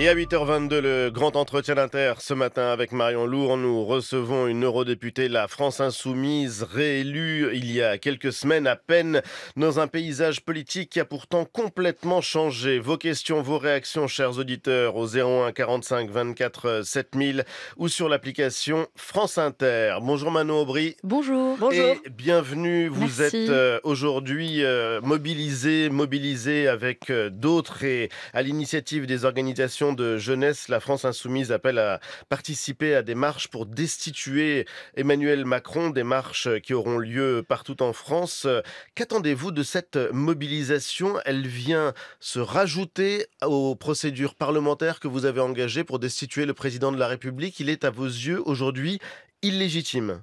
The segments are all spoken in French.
Et à 8h22, le grand entretien d'Inter ce matin avec Marion Lourd. Nous recevons une eurodéputée, la France Insoumise, réélue il y a quelques semaines à peine dans un paysage politique qui a pourtant complètement changé. Vos questions, vos réactions, chers auditeurs, au 01 45 24 7000 ou sur l'application France Inter. Bonjour Manon Aubry. Bonjour. Et Bonjour. bienvenue. Vous êtes euh, aujourd'hui euh, mobilisée, mobilisée avec euh, d'autres et à l'initiative des organisations de jeunesse La France Insoumise appelle à participer à des marches pour destituer Emmanuel Macron, des marches qui auront lieu partout en France. Qu'attendez-vous de cette mobilisation Elle vient se rajouter aux procédures parlementaires que vous avez engagées pour destituer le président de la République. Il est à vos yeux aujourd'hui illégitime.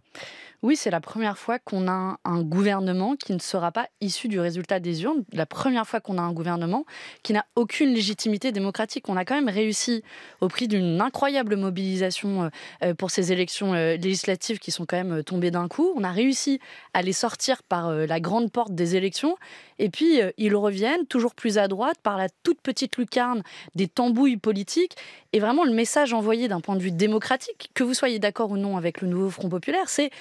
Oui, c'est la première fois qu'on a un, gouvernement qui ne sera pas issu du résultat des urnes, la première fois qu'on a un gouvernement qui n'a aucune légitimité démocratique. On a quand même réussi, au prix d'une incroyable mobilisation euh, euh, pour ces élections euh, législatives qui sont quand même tombées d'un coup, on a réussi à les sortir par la grande porte des élections. Et puis, ils reviennent toujours plus à droite par la toute petite lucarne des tambouilles politiques. Et vraiment, le message envoyé d'un point de vue démocratique, que vous soyez d'accord ou non avec le nouveau Front populaire, c'est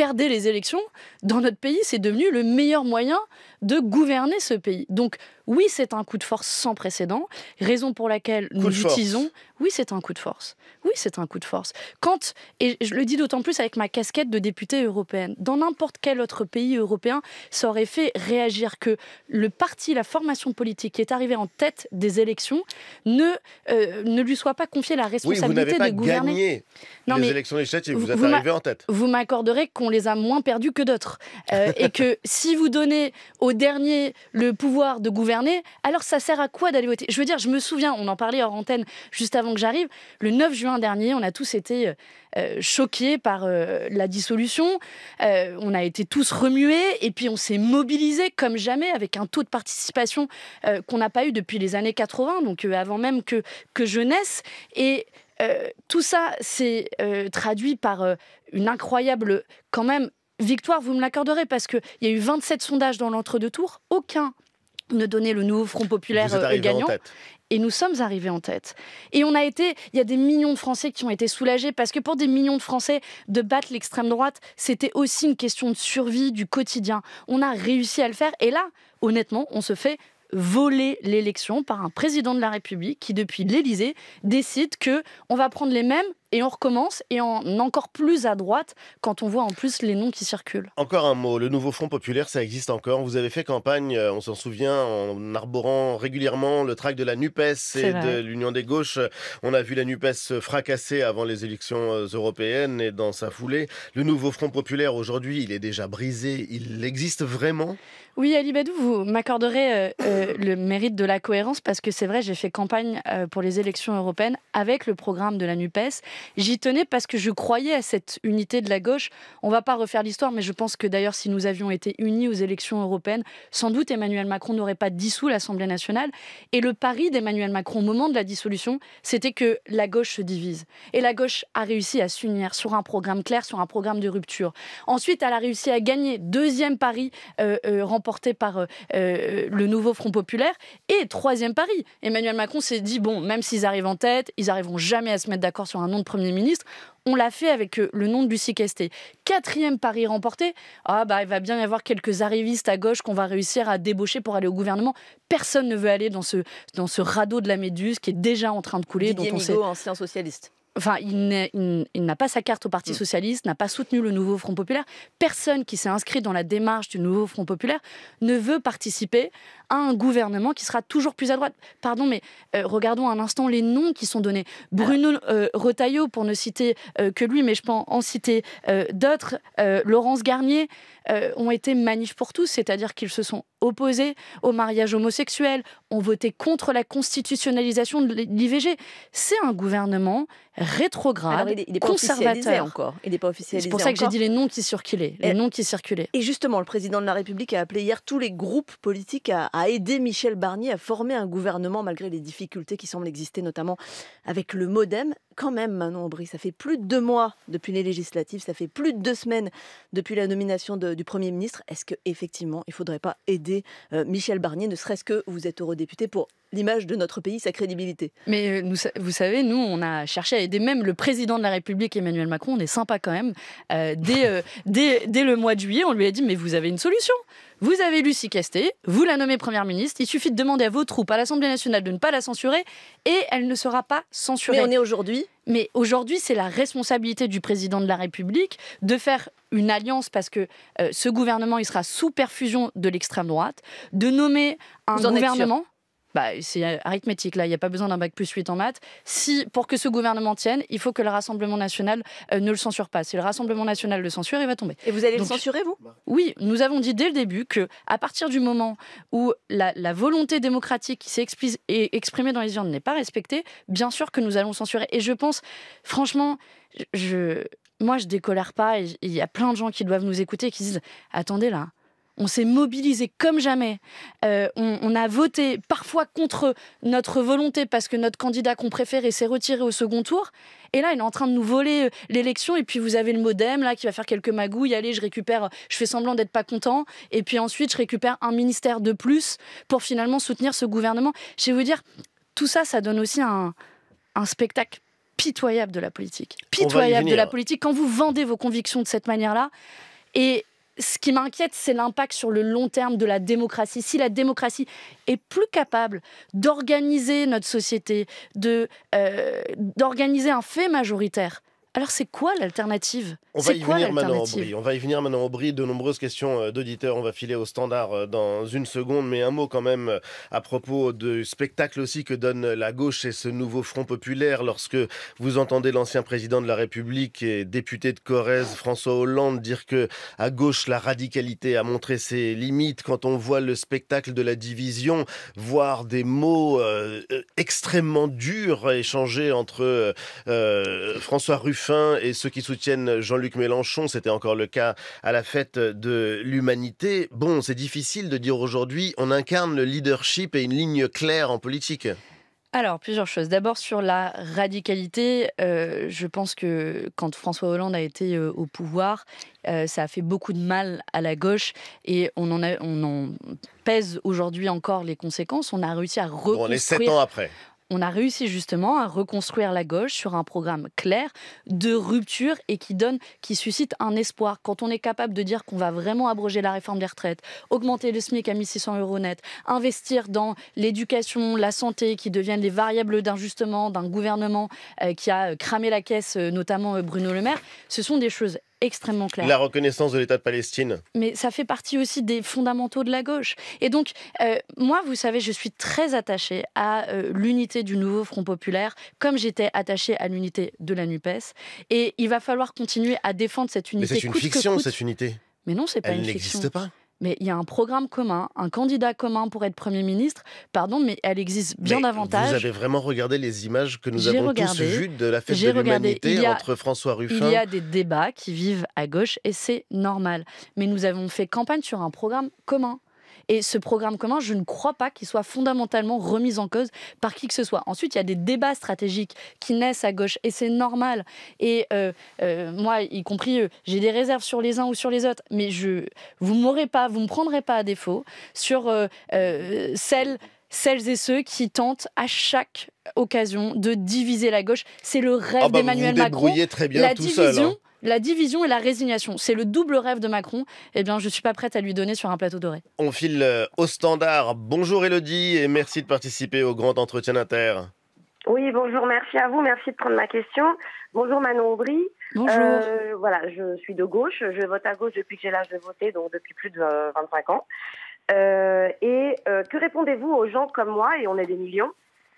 Perdre les élections, dans notre pays, c'est devenu le meilleur moyen de gouverner ce pays. Donc oui, c'est un coup de force sans précédent, raison pour laquelle nous l'utilisons. Oui, c'est un coup de force. Oui, c'est un coup de force. Quand, et je le dis d'autant plus avec ma casquette de députée européenne, dans n'importe quel autre pays européen, ça aurait fait réagir que le parti, la formation politique qui est arrivée en tête des élections ne, euh, ne lui soit pas confiée la responsabilité vous pas de gouverner. Gagné les élections législatives, vous, êtes arrivé en tête. Vous m'accorderez qu'on les a moins perdus que d'autres. Euh, et que si vous donnez au dernier le pouvoir de gouverner, alors ça sert à quoi d'aller voter Je veux dire, je me souviens, on en parlait hors antenne juste avant que j'arrive, le 9 juin dernier, on a tous été euh, euh, choqués par euh, la dissolution, on a été tous remués, et puis on s'est mobilisés comme jamais, avec un taux de participation qu'on n'a pas eu depuis les années 80, donc avant même que, que je naisse. Et tout ça s'est traduit par une incroyable, quand même, victoire, vous me l'accorderez, parce qu'il y a eu 27 sondages dans l'entre-deux tours. Aucun ne donner le nouveau Front populaire euh, gagnant. Et nous sommes arrivés en tête. Et on a été, il y a des millions de Français qui ont été soulagés parce que pour des millions de Français, de battre l'extrême droite, c'était aussi une question de survie du quotidien. On a réussi à le faire. Et là, honnêtement, on se fait voler l'élection par un président de la République qui, depuis l'Élysée, décide que on va prendre les mêmes et on recommence, et en encore plus à droite, quand on voit en plus les noms qui circulent. Encore un mot, le nouveau Front Populaire, ça existe encore. Vous avez fait campagne, euh, on s'en souvient, en arborant régulièrement le trac de la NUPES et de l'Union des Gauches. On a vu la NUPES fracasser avant les élections euh, européennes et dans sa foulée. Le nouveau Front Populaire, aujourd'hui, il est déjà brisé. Il existe vraiment Oui, Ali Badou, vous m'accorderez euh, le mérite de la cohérence parce que c'est vrai, j'ai fait campagne pour les élections européennes avec le programme de la NUPES J'y tenais parce que je croyais à cette unité de la gauche. On va pas refaire l'histoire, mais je pense que d'ailleurs, si nous avions été unis aux élections européennes, sans doute Emmanuel Macron n'aurait pas dissous l'Assemblée nationale. Et le pari d'Emmanuel Macron au moment de la dissolution, c'était que la gauche se divise. Et la gauche a réussi à s'unir sur un programme clair, sur un programme de rupture. Ensuite, elle a réussi à gagner deuxième pari euh, euh, remporté par euh, le nouveau Front populaire. Et troisième pari, Emmanuel Macron s'est dit, bon, même s'ils arrivent en tête, ils arriveront jamais à se mettre d'accord sur un nom de Premier ministre. On l'a fait avec euh, le nom de Lucie Casté. Quatrième pari remporté. Ah bah il va bien y avoir quelques arrivistes à gauche qu'on va réussir à débaucher pour aller au gouvernement. Personne ne veut aller dans ce, dans ce radeau de la Méduse qui est déjà en train de couler. dont ancien socialiste enfin, il n'a pas sa carte au Parti mm. Socialiste, n'a pas soutenu le nouveau Front Populaire. Personne qui s'est inscrit dans la démarche du nouveau Front Populaire ne veut participer un gouvernement qui sera toujours plus à droite. Pardon, mais euh, regardons un instant les noms qui sont donnés. Bruno ah. euh, Retailleau, pour ne citer euh, que lui, mais je pense en citer d'autres, Laurence Garnier, ont été manifs pour tous, c'est-à-dire qu'ils se sont opposés au mariage homosexuel, ont voté contre la constitutionnalisation de l'IVG. C'est un gouvernement rétrograde, il est, conservateur. encore. Il n'est pas officialisé. C'est pour ça que j'ai dit les noms qui circulaient, les et, noms qui circulaient. Et justement, le président de la République a appelé hier tous les groupes politiques à Aider Michel Barnier à former un gouvernement malgré les difficultés qui semblent exister, notamment avec le modem. Quand même, Manon Aubry, ça fait plus de deux mois depuis les législatives, ça fait plus de deux semaines depuis la nomination du Premier ministre. Est-ce qu'effectivement, il ne faudrait pas aider euh, Michel Barnier, ne serait-ce que vous êtes eurodéputé, pour l'image de notre pays, sa crédibilité. Mais euh, nous, vous savez, nous, on a cherché à aider même le président de la République, Emmanuel Macron, on est sympa quand même. Euh, dès, euh, dès, dès, le mois de juillet, on lui a dit, mais vous avez une solution. Vous avez Lucie Casté, vous la nommez Première ministre, il suffit de demander à vos troupes, à l'Assemblée nationale, de ne pas la censurer, et elle ne sera pas censurée. Mais on est aujourd'hui mais aujourd'hui, c'est la responsabilité du président de la République de faire une alliance parce que ce gouvernement, il sera sous perfusion de l'extrême droite, de nommer un gouvernement bah, c'est arithmétique, là, il n'y a pas besoin d'un bac plus 8 en maths. Si, pour que ce gouvernement tienne, il faut que le Rassemblement national euh, ne le censure pas. Si le Rassemblement national le censure, il va tomber. Et vous allez le censurer, vous Oui, nous avons dit dès le début que à partir du moment où la, volonté démocratique qui s'est exprimée dans les urnes n'est pas respectée, bien sûr que nous allons censurer. Et je pense, franchement, moi, je décolère pas. Il y a plein de gens qui doivent nous écouter et qui disent Attendez, là on s'est mobilisé comme jamais. Euh, on, a voté parfois contre notre volonté parce que notre candidat qu'on préférait s'est retiré au second tour. Et là, il est en train de nous voler euh, l'élection. Et puis vous avez le modem là qui va faire quelques magouilles. Allez, je récupère, je fais semblant d'être pas content. Et puis ensuite, je récupère un ministère de plus pour finalement soutenir ce gouvernement. Je vais vous dire, tout ça, ça donne aussi un, un spectacle pitoyable de la politique. Pitoyable de la politique. Quand vous vendez vos convictions de cette manière-là, et ce qui m'inquiète, c'est l'impact sur le long terme de la démocratie. Si la démocratie est plus capable d'organiser notre société, euh, d'organiser un fait majoritaire, alors c'est quoi l'alternative On va y venir maintenant, Aubry. On va y venir maintenant, Aubry. De nombreuses questions euh, d'auditeurs. On va filer au standard euh, dans une seconde, mais un mot quand même euh, à propos du spectacle aussi que donne la gauche et ce nouveau front populaire. Lorsque vous entendez l'ancien président de la République et député de Corrèze, François Hollande, dire que à gauche la radicalité a montré ses limites. Quand on voit le spectacle de la division, voir des mots extrêmement durs échangés entre François Ruffin et ceux qui soutiennent Jean-Luc Mélenchon, c'était encore le cas à la fête de l'humanité. Bon, c'est difficile de dire aujourd'hui, on incarne le leadership et une ligne claire en politique. Alors, plusieurs choses. D'abord, sur la radicalité, euh, je pense que quand François Hollande a été euh, au pouvoir, euh, ça a fait beaucoup de mal à la gauche et on en, on pèse aujourd'hui encore les conséquences. On a réussi à reconstruire... Bon, on est sept ans après on a réussi justement à reconstruire la gauche sur un programme clair de rupture et qui donne, qui suscite un espoir. Quand on est capable de dire qu'on va vraiment abroger la réforme des retraites, augmenter le SMIC à 1600 euros net, investir dans l'éducation, la santé, qui deviennent les variables d'injustement d'un gouvernement euh, qui a euh, cramé la caisse, euh, notamment Bruno Le Maire, ce sont des choses extrêmement clair. La reconnaissance de l'État de Palestine. Mais ça fait partie aussi des fondamentaux de la gauche. Et donc, euh, moi, vous savez, je suis très attachée à euh, l'unité du nouveau Front populaire, comme j'étais attachée à l'unité de la NUPES. Et il va falloir continuer à défendre cette unité. Mais c'est une fiction, cette unité. Mais non, c'est pas une fiction. n'existe pas mais il y a un programme commun, un candidat commun pour être Premier ministre. Pardon, mais elle existe bien davantage. Vous avez vraiment regardé les images que nous avons tous vues de la fête de l'humanité entre François Ruffin. Il y a des débats qui vivent à gauche et c'est normal. Mais nous avons fait campagne sur un programme commun. Et ce programme commun, je ne crois pas qu'il soit fondamentalement remis en cause par qui que ce soit. Ensuite, il y a des débats stratégiques qui naissent à gauche et c'est normal. Et euh, euh, moi, y compris, euh, j'ai des réserves sur les uns ou sur les autres, mais je, vous m'aurez pas, vous me prendrez pas à défaut sur celles, celles et ceux qui tentent à chaque occasion de diviser la gauche. C'est le rêve ah bah, d'Emmanuel Macron. très bien la hein. division, la division et la résignation. C'est le double rêve de Macron. Eh bien, je ne suis pas prête à lui donner sur un plateau doré. On file euh, au standard. Bonjour Elodie et merci de participer au grand entretien inter. Oui, bonjour, merci à vous, merci de prendre ma question. Bonjour Manon Aubry. Bonjour. Euh, voilà, je suis de gauche, je vote à gauche depuis que j'ai l'âge de voter, donc depuis plus de 25 euh, ans. et que répondez-vous aux gens comme moi, et on est des millions,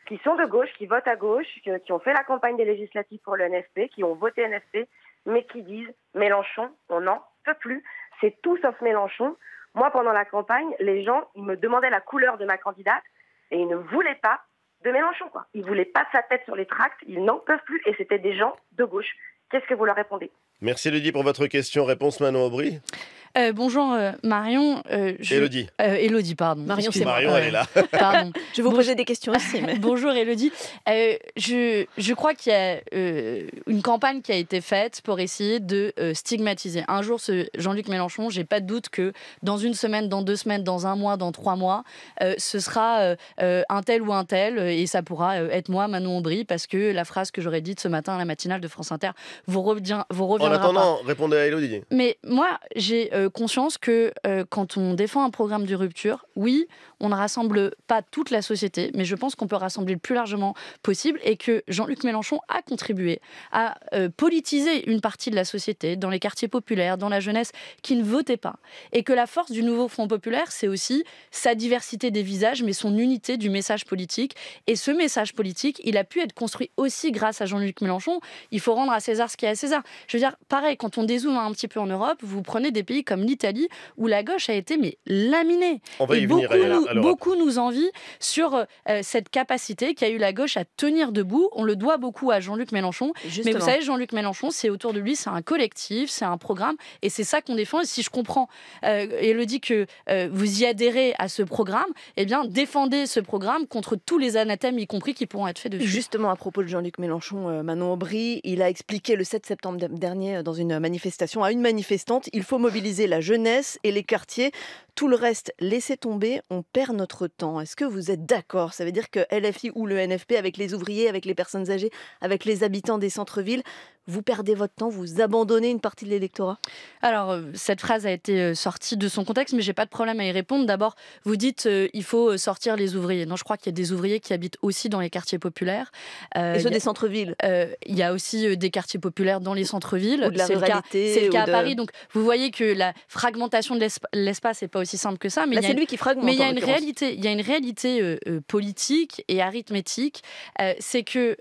qui sont de gauche, qui votent à gauche, qui ont fait la campagne des législatives pour le NFP, qui ont voté NFP, mais qui disent Mélenchon, on n'en peut plus. C'est tout sauf Mélenchon. Moi, pendant la campagne, les gens, ils me demandaient la couleur de ma candidate et ils ne voulaient pas de Mélenchon. Ils ne voulaient pas sa tête sur les tracts, ils n'en peuvent plus et c'était des gens de gauche. Qu'est-ce que vous leur répondez Merci Lydie pour votre question. Réponse Manon Aubry euh, bonjour euh, Marion. Euh, je... Euh, pardon. Marion, c'est Marion, elle est là. Je vous poser des questions aussi. bonjour Elodie Je, crois qu'il y a une campagne qui a été faite pour essayer de stigmatiser. Un jour, ce Jean-Luc Mélenchon, j'ai pas de doute que dans une semaine, dans deux semaines, dans un mois, dans trois mois, ce sera un tel ou un tel et ça pourra être moi, Manon Aubry, parce que la phrase que j'aurais dite ce matin à la matinale de France Inter vous revient, vous reviendra. En attendant, répondez à Elodie Mais moi, j'ai euh, conscience que euh, quand on défend un programme de rupture, oui, on ne rassemble pas toute la société, mais je pense qu'on peut rassembler le plus largement possible et que Jean-Luc Mélenchon a contribué à euh, politiser une partie de la société dans les quartiers populaires, dans la jeunesse qui ne votait pas. Et que la force du nouveau Front populaire, c'est aussi sa diversité des visages, mais son unité du message politique. Et ce message politique, il a pu être construit aussi grâce à Jean-Luc Mélenchon. Il faut rendre à César ce qui est à César. Je veux dire, pareil, quand on dézoome un petit peu en Europe, vous prenez des pays comme l'Italie où la gauche a été mais laminée. On va y venir beaucoup nous envie sur euh, euh, cette capacité qu'a eu la gauche à tenir debout. On le doit beaucoup à Jean-Luc Mélenchon. Mais vous savez, Jean-Luc Mélenchon, c'est autour de lui, c'est un collectif, c'est un programme, et c'est ça qu'on défend. Et si je comprends, euh, le dit que vous y adhérez à ce programme, eh bien, défendez ce programme contre tous les anathèmes, y compris qui pourront être faits dessus. Justement, à propos de Jean-Luc Mélenchon, Manon Aubry, il a expliqué le 7 septembre dernier dans une manifestation à une manifestante, il faut mobiliser la jeunesse et les quartiers tout le reste, laissez tomber, on perd notre temps. Est-ce que vous êtes d'accord Ça veut dire que LFI ou le NFP, avec les ouvriers, avec les personnes âgées, avec les habitants des centres-villes, vous perdez votre temps, vous abandonnez une partie de l'électorat Alors, euh, cette phrase a été euh, sortie de son contexte, mais j'ai pas de problème à y répondre. D'abord, vous dites euh, il faut sortir les ouvriers. Non, je crois qu'il y a des ouvriers qui habitent aussi dans les quartiers populaires. Et ceux des centres-villes Il y a aussi des quartiers populaires dans les centres-villes. C'est le cas, le cas à Paris. Donc, vous voyez que la fragmentation de l'espace n'est pas aussi simple que ça. Mais c'est lui qui fragmente. Mais il y a une réalité, il y a une réalité politique et arithmétique. c'est que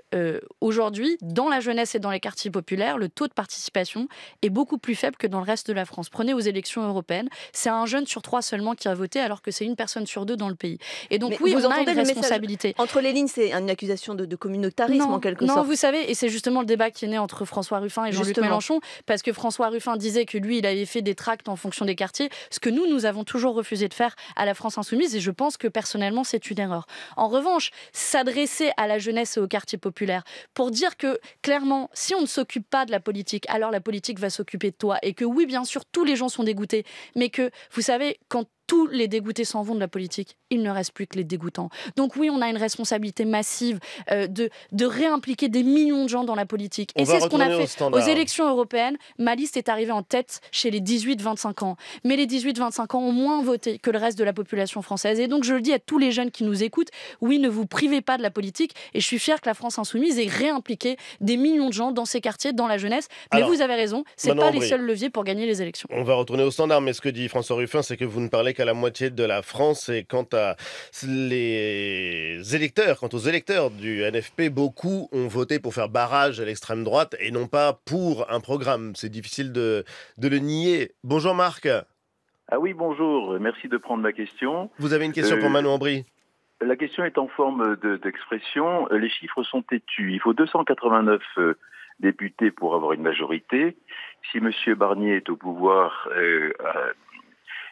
aujourd'hui, dans la jeunesse et dans les quartiers populaire, le taux de participation est beaucoup plus faible que dans le reste de la France. Prenez aux élections européennes, c'est un jeune sur trois seulement qui a voté, alors que c'est une personne sur deux dans le pays. Et donc, oui, vous on a une responsabilité. Entre les lignes, c'est une accusation de, communautarisme en quelque sorte. Non, vous savez, et c'est justement le débat qui est né entre François Ruffin et Jean-Luc Mélenchon, parce que François Ruffin disait que lui, il avait fait des tracts en fonction des quartiers, ce que nous, nous avons toujours refusé de faire à la France Insoumise, et je pense que personnellement, c'est une erreur. En revanche, s'adresser à la jeunesse et aux quartiers populaires pour dire que clairement, si on ne se s'occupe pas de la politique, alors la politique va s'occuper de toi. Et que oui, bien sûr, tous les gens sont dégoûtés, mais que, vous savez, quand tous les dégoûtés s'en vont de la politique. Il ne reste plus que les dégoûtants. Donc oui, on a une responsabilité massive euh, de, de réimpliquer des millions de gens dans la politique. Et c'est ce qu'on a fait aux, élections européennes. Ma liste est arrivée en tête chez les 18-25 ans. Mais les 18-25 ans ont moins voté que le reste de la population française. Et donc je le dis à tous les jeunes qui nous écoutent, oui, ne vous privez pas de la politique. Et je suis fier que la France insoumise ait réimpliqué des millions de gens dans ces quartiers, dans la jeunesse. Mais vous avez raison, c'est pas les seuls leviers pour gagner les élections. On va retourner au standard, mais ce que dit François Ruffin, c'est que vous ne parlez à la moitié de la France. Et quant à les électeurs, quant aux électeurs du NFP, beaucoup ont voté pour faire barrage à l'extrême droite et non pas pour un programme. C'est difficile de, le nier. Bonjour Marc. Ah oui, bonjour. Merci de prendre ma question. Vous avez une question pour euh, Manon Ambry la question est en forme d'expression. Euh, les chiffres sont têtus. Il faut 289 euh, députés pour avoir une majorité. Si M. Barnier est au pouvoir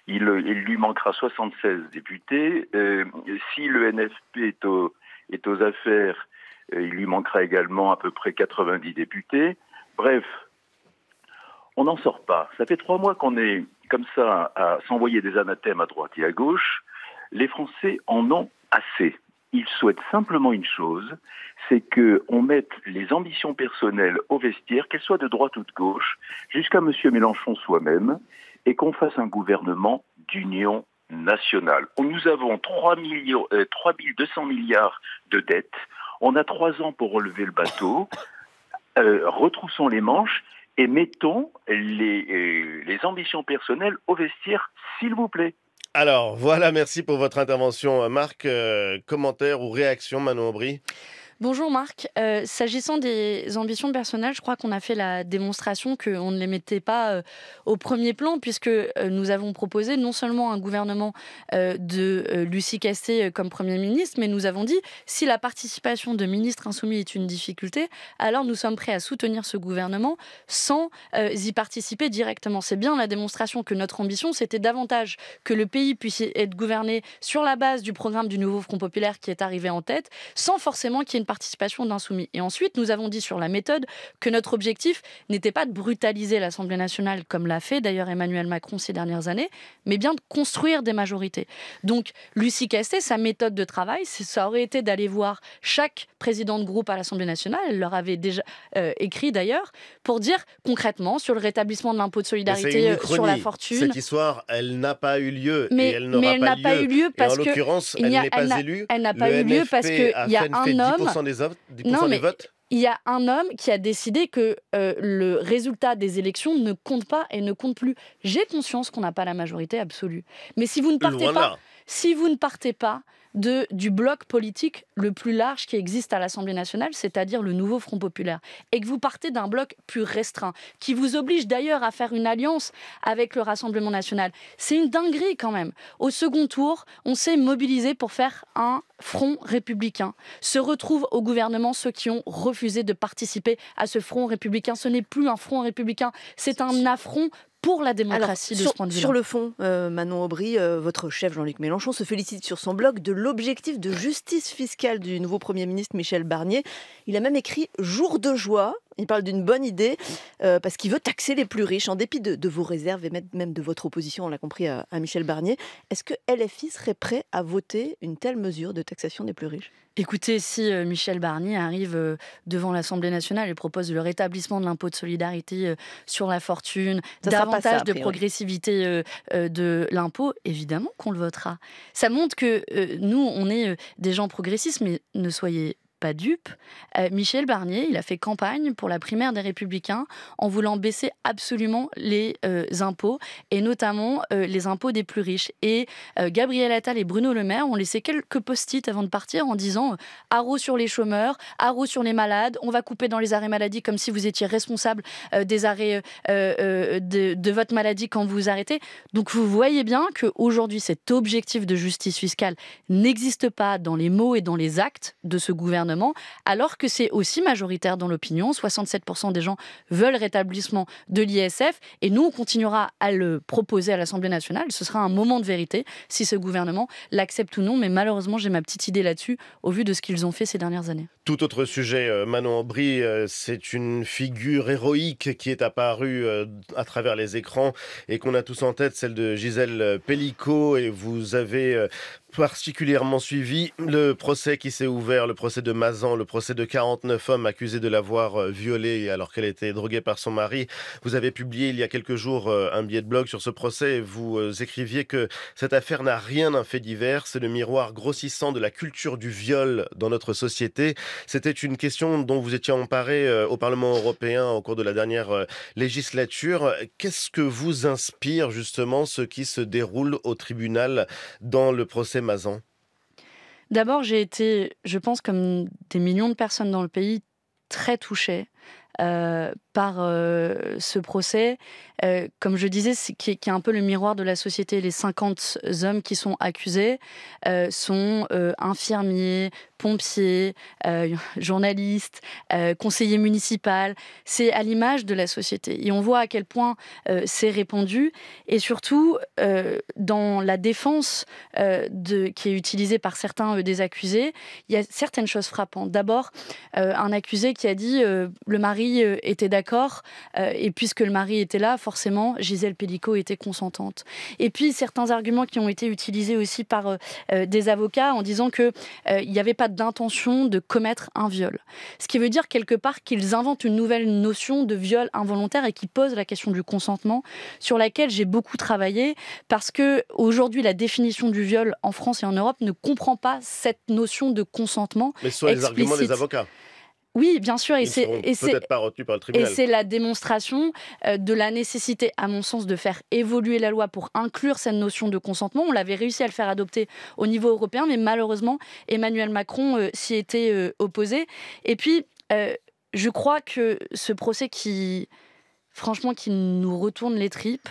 il, lui manquera 76 députés. Euh, si le NFP est, aux affaires, euh, il lui manquera également à peu près 90 députés. Bref, on n'en sort pas. Ça fait trois mois qu'on est comme ça à s'envoyer des anathèmes à droite et à gauche. Les Français en ont assez. Ils souhaitent simplement une chose, c'est qu'on mette les ambitions personnelles au vestiaire, qu'elles soient de droite ou de gauche, jusqu'à M. Mélenchon soi-même, et qu'on fasse un gouvernement d'union nationale. Nous avons 3, 200 euh, milliards de dettes. On a trois ans pour relever le bateau. Euh, retroussons les manches et mettons les, euh, les ambitions personnelles au vestiaire, s'il vous plaît. Alors voilà, merci pour votre intervention. Marc, commentaire ou réaction, Manon Aubry Bonjour Marc. Euh, s'agissant des ambitions personnelles, je crois qu'on a fait la démonstration qu'on ne les mettait pas euh, au premier plan, puisque euh, nous avons proposé non seulement un gouvernement de Lucie Casté comme Premier ministre, mais nous avons dit si la participation de ministres insoumis est une difficulté, alors nous sommes prêts à soutenir ce gouvernement sans y participer directement. C'est bien la démonstration que notre ambition, c'était davantage que le pays puisse être gouverné sur la base du programme du nouveau Front populaire qui est arrivé en tête, sans forcément qu'il y ait une participation d'Insoumis. Et ensuite, nous avons dit sur la méthode que notre objectif n'était pas de brutaliser l'Assemblée nationale, comme l'a fait d'ailleurs Emmanuel Macron ces dernières années, mais bien de construire des majorités. Donc, Lucie Castet, sa méthode de travail, ça aurait été d'aller voir chaque président de groupe à l'Assemblée nationale, elle leur avait déjà euh, écrit d'ailleurs, pour dire concrètement sur le rétablissement de l'impôt de solidarité euh, sur la fortune. Cette histoire, elle n'a pas eu lieu. Mais, et elle n'aura pas, eu lieu parce que. En l'occurrence, elle n'est pas élue. Elle n'a pas eu lieu parce qu'il y a un homme des, votes, il y a un homme qui a décidé que euh, le résultat des élections ne compte pas et ne compte plus. J'ai conscience qu'on n'a pas la majorité absolue. Mais si vous ne partez pas, si vous ne partez pas de, du bloc politique le plus large qui existe à l'Assemblée nationale, c'est-à-dire le nouveau Front populaire, et que vous partez d'un bloc plus restreint, qui vous oblige d'ailleurs à faire une alliance avec le Rassemblement national, c'est une dinguerie quand même. Au second tour, on s'est mobilisé pour faire un front républicain. Se retrouvent au gouvernement ceux qui ont refusé de participer à ce front républicain. Ce n'est plus un front républicain, c'est un affront pour la démocratie de sur, ce point de vue. Sur le fond, euh, Manon Aubry, euh, votre chef Jean-Luc Mélenchon se félicite sur son blog de l'objectif de justice fiscale du nouveau Premier ministre Michel Barnier. Il a même écrit Jour de joie, il parle d'une bonne idée euh, parce qu'il veut taxer les plus riches en dépit de, vos réserves et même de votre opposition, on l'a compris à, Michel Barnier. Est-ce que LFI serait prêt à voter une telle mesure de taxation des plus riches Écoutez, si euh, Michel Barnier arrive euh, devant l'Assemblée nationale et propose le rétablissement de l'impôt de solidarité sur la fortune, davantage de progressivité de l'impôt, évidemment qu'on le votera. Ça montre que nous, on est des gens progressistes, mais ne soyez pas dupe, euh, Michel Barnier, il a fait campagne pour la primaire des Républicains en voulant baisser absolument les euh, impôts et notamment euh, les impôts des plus riches. Et Gabriel Attal et Bruno Le Maire ont laissé quelques post-it avant de partir en disant arros sur les chômeurs, arros sur les malades, on va couper dans les arrêts maladie comme si vous étiez responsable des arrêts de, de, votre maladie quand vous vous arrêtez. Donc vous voyez bien qu'aujourd'hui cet objectif de justice fiscale n'existe pas dans les mots et dans les actes de ce gouvernement alors que c'est aussi majoritaire dans l'opinion. 67% des gens veulent rétablissement de l'ISF et nous, on continuera à le proposer à l'Assemblée nationale. Ce sera un moment de vérité si ce gouvernement l'accepte ou non, mais malheureusement, j'ai ma petite idée là-dessus au vu de ce qu'ils ont fait ces dernières années. Tout autre sujet, euh, Manon Aubry, euh, c'est une figure héroïque qui est apparue euh, à travers les écrans et qu'on a tous en tête, celle de Gisèle Pellicot. Et vous avez particulièrement suivi le procès qui s'est ouvert, le procès de Mazan, le procès de 49 hommes accusés de l'avoir euh, violée alors qu'elle était droguée par son mari. Vous avez publié il y a quelques jours euh, un billet de blog sur ce procès et vous euh, écriviez que cette affaire n'a rien d'un fait divers, c'est le miroir grossissant de la culture du viol dans notre société. C'était une question dont vous étiez emparé au Parlement européen au cours de la dernière législature. Qu'est-ce que vous inspire justement ce qui se déroule au tribunal dans le procès D'abord, j'ai été, je pense, comme des millions de personnes dans le pays, très touchée euh, par euh, ce procès. Euh, comme je disais, c'est qui, est un peu le miroir de la société. Les 50 hommes qui sont accusés euh, sont infirmiers, pompiers, journalistes, conseillers municipaux. C'est à l'image de la société. Et on voit à quel point c'est répandu. Et surtout, dans la défense de, qui est utilisée par certains des accusés, il y a certaines choses frappantes. D'abord, un accusé qui a dit le mari était d'accord euh, et puisque le mari était là, forcément, Gisèle Pellicot était consentante. Et puis, certains arguments qui ont été utilisés aussi par euh, euh, des avocats en disant qu'il n'y avait pas d'intention de commettre un viol. Ce qui veut dire, quelque part, qu'ils inventent une nouvelle notion de viol involontaire et qui pose la question du consentement, sur laquelle j'ai beaucoup travaillé, parce que aujourd'hui, la définition du viol en France et en Europe ne comprend pas cette notion de consentement. Mais ce sont les arguments des avocats. Oui, bien sûr. Et c'est c'est la démonstration euh, de la nécessité, à mon sens, de faire évoluer la loi pour inclure cette notion de consentement. On l'avait réussi à le faire adopter au niveau européen, mais malheureusement, Emmanuel Macron euh, s'y était euh, opposé. Et puis, je crois que ce procès qui, franchement, qui nous retourne les tripes,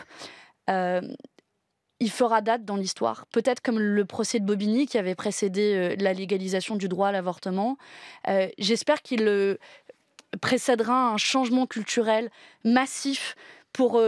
il fera date dans l'histoire. Peut-être comme le procès de Bobigny qui avait précédé euh, la légalisation du droit à l'avortement. Euh, j'espère qu'il euh, précédera un changement culturel massif pour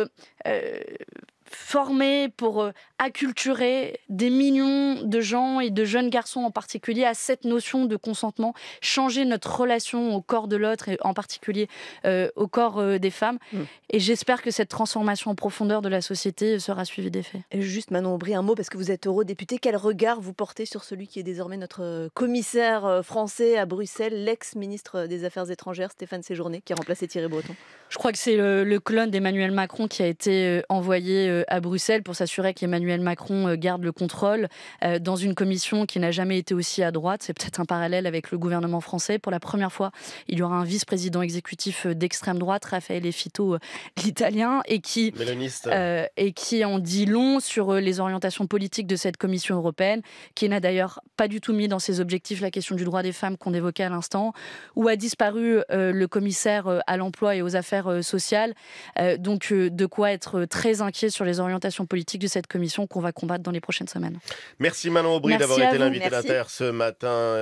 former, pour euh, acculturer des millions de gens et de jeunes garçons en particulier à cette notion de consentement, changer notre relation au corps de l'autre et en particulier euh, au corps euh, des femmes. Mm. Et j'espère que cette transformation en profondeur de la société sera suivie d'effets. Juste Manon Aubry, un mot parce que vous êtes eurodéputée. Quel regard vous portez sur celui qui est désormais notre commissaire français à Bruxelles, l'ex-ministre des Affaires étrangères Stéphane Séjourné, qui a remplacé Thierry Breton Je crois que c'est le clone d'Emmanuel Macron qui a été envoyé à Bruxelles pour s'assurer qu'Emmanuel Macron euh, garde le contrôle euh, dans une commission qui n'a jamais été aussi à droite. C'est peut-être un parallèle avec le gouvernement français. Pour la première fois, il y aura un vice-président exécutif euh, d'extrême droite, Raphaël Effito, l'italien, et qui, et qui en dit long sur les orientations politiques de cette commission européenne, qui n'a d'ailleurs pas du tout mis dans ses objectifs la question du droit des femmes qu'on évoquait à l'instant, où a disparu le commissaire à l'emploi et aux affaires sociales. donc, de quoi être très inquiet sur les les orientations politiques de cette commission qu'on va combattre dans les prochaines semaines. Merci Manon Aubry d'avoir été l'invité d'Inter ce matin.